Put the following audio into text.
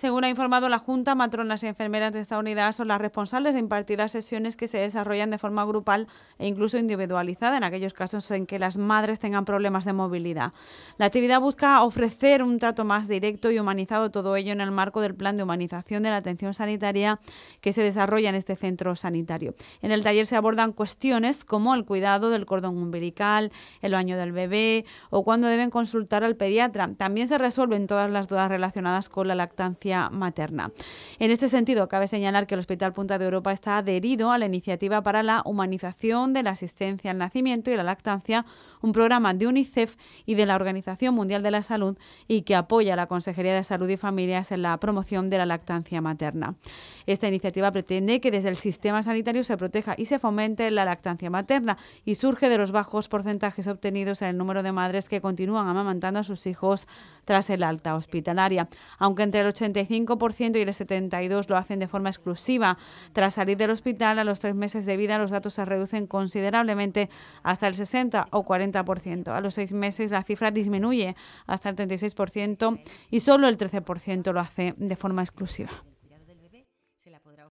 Según ha informado la Junta, matronas y enfermeras de esta unidad son las responsables de impartir las sesiones que se desarrollan de forma grupal e incluso individualizada en aquellos casos en que las madres tengan problemas de movilidad. La actividad busca ofrecer un trato más directo y humanizado, todo ello en el marco del plan de humanización de la atención sanitaria que se desarrolla en este centro sanitario. En el taller se abordan cuestiones como el cuidado del cordón umbilical, el baño del bebé o cuando deben consultar al pediatra. También se resuelven todas las dudas relacionadas con la lactancia materna. En este sentido, cabe señalar que el Hospital Punta de Europa está adherido a la iniciativa para la humanización de la asistencia al nacimiento y la lactancia, un programa de UNICEF y de la Organización Mundial de la Salud y que apoya a la Consejería de Salud y Familias en la promoción de la lactancia materna. Esta iniciativa pretende que desde el sistema sanitario se proteja y se fomente la lactancia materna y surge de los bajos porcentajes obtenidos en el número de madres que continúan amamantando a sus hijos tras el alta hospitalaria, aunque entre el 80 y el 72% lo hacen de forma exclusiva. Tras salir del hospital a los tres meses de vida, los datos se reducen considerablemente hasta el 60 o 40%. A los seis meses la cifra disminuye hasta el 36% y solo el 13% lo hace de forma exclusiva.